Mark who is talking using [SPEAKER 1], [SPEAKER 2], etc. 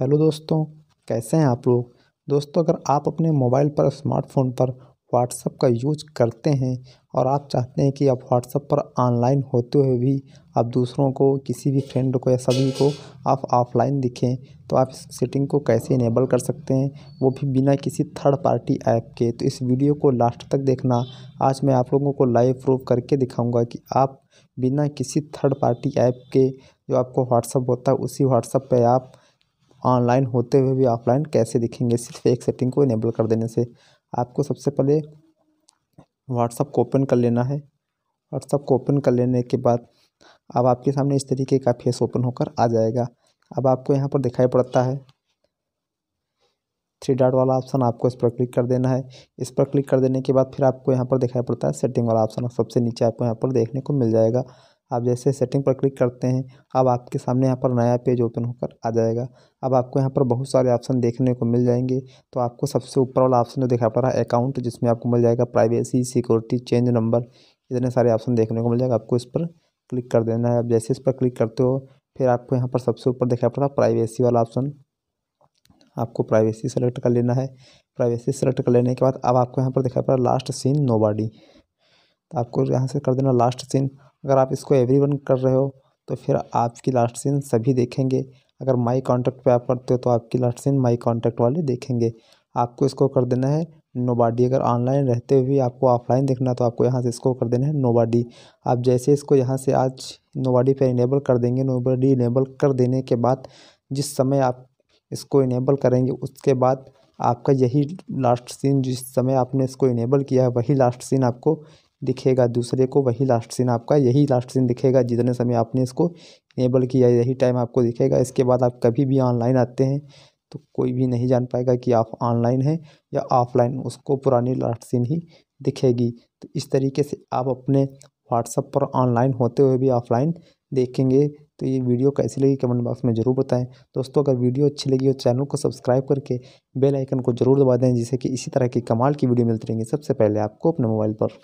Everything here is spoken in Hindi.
[SPEAKER 1] हेलो दोस्तों कैसे हैं आप लोग दोस्तों अगर आप अपने मोबाइल पर स्मार्टफोन पर व्हाट्सअप का यूज करते हैं और आप चाहते हैं कि आप व्हाट्सअप पर ऑनलाइन होते हुए भी आप दूसरों को किसी भी फ्रेंड को या सभी को आप ऑफलाइन दिखें तो आप इस सेटिंग को कैसे इनेबल कर सकते हैं वो भी बिना किसी थर्ड पार्टी ऐप के तो इस वीडियो को लास्ट तक देखना आज मैं आप लोगों को लाइव प्रूव करके दिखाऊँगा कि आप बिना किसी थर्ड पार्टी ऐप के जो आपको व्हाट्सअप होता है उसी व्हाट्सअप पर आप ऑनलाइन होते हुए भी ऑफलाइन कैसे दिखेंगे सिर्फ एक सेटिंग को इनेबल कर देने से आपको सबसे पहले व्हाट्सअप को ओपन कर लेना है व्हाट्सअप को ओपन कर लेने के बाद अब आपके सामने इस तरीके का फेस ओपन होकर आ जाएगा अब आपको यहाँ पर दिखाई पड़ता है थ्री डॉट वाला ऑप्शन आपको इस पर क्लिक कर देना है इस पर क्लिक कर देने के बाद फिर आपको यहाँ पर दिखाई पड़ता है सेटिंग वाला ऑप्शन सबसे नीचे आपको यहाँ पर देखने को मिल जाएगा आप जैसे सेटिंग पर क्लिक करते हैं अब आपके सामने यहाँ पर नया पेज ओपन होकर आ जाएगा अब आपको यहाँ पर बहुत सारे ऑप्शन देखने को मिल जाएंगे तो आपको सबसे ऊपर वाला ऑप्शन जो दिखा पड़ रहा है अकाउंट जिसमें आपको मिल जाएगा प्राइवेसी सिक्योरिटी चेंज नंबर इतने सारे ऑप्शन देखने को मिल जाएगा आपको इस पर क्लिक कर देना है अब जैसे इस पर क्लिक करते हो फिर आपको यहाँ पर सबसे ऊपर देखा पड़ रहा है प्राइवेसी वाला ऑप्शन आपको प्राइवेसी सेलेक्ट कर लेना है प्राइवेसी सेलेक्ट कर लेने के बाद अब आपको यहाँ पर देखा पड़ा लास्ट सीन नो तो आपको यहाँ से कर देना लास्ट सीन अगर आप इसको एवरी वन कर रहे हो तो फिर आपकी लास्ट सीन सभी देखेंगे अगर माई कॉन्टैक्ट पे आप करते हो तो आपकी लास्ट सीन माई कॉन्टैक्ट वाले देखेंगे आपको इसको कर देना है नो बाडी अगर ऑनलाइन रहते हुए आपको ऑफलाइन देखना तो आपको यहाँ से इसको कर देना है नो बाडी आप जैसे इसको यहाँ से आज नो बाडी पर इनेबल कर देंगे नो बाडी इनेबल कर देने के बाद जिस समय आप इसको इनेबल करेंगे उसके बाद आपका यही लास्ट सीन जिस समय आपने इसको इनेबल किया है वही लास्ट सीन आपको दिखेगा दूसरे को वही लास्ट सीन आपका यही लास्ट सीन दिखेगा जितने समय आपने इसको इनेबल किया यही टाइम आपको दिखेगा इसके बाद आप कभी भी ऑनलाइन आते हैं तो कोई भी नहीं जान पाएगा कि आप ऑनलाइन हैं या ऑफलाइन उसको पुरानी लास्ट सीन ही दिखेगी तो इस तरीके से आप अपने व्हाट्सअप पर ऑनलाइन होते हुए भी ऑफलाइन देखेंगे तो ये वीडियो कैसी लगी कमेंट बॉक्स में ज़रूर बताएं दोस्तों अगर वीडियो अच्छी लगी हो चैनल को सब्सक्राइब करके बेल आइकन को ज़रूर दबा दें जिससे कि इसी तरह की कमाल की वीडियो मिलती रहेंगी सबसे पहले आपको अपने मोबाइल पर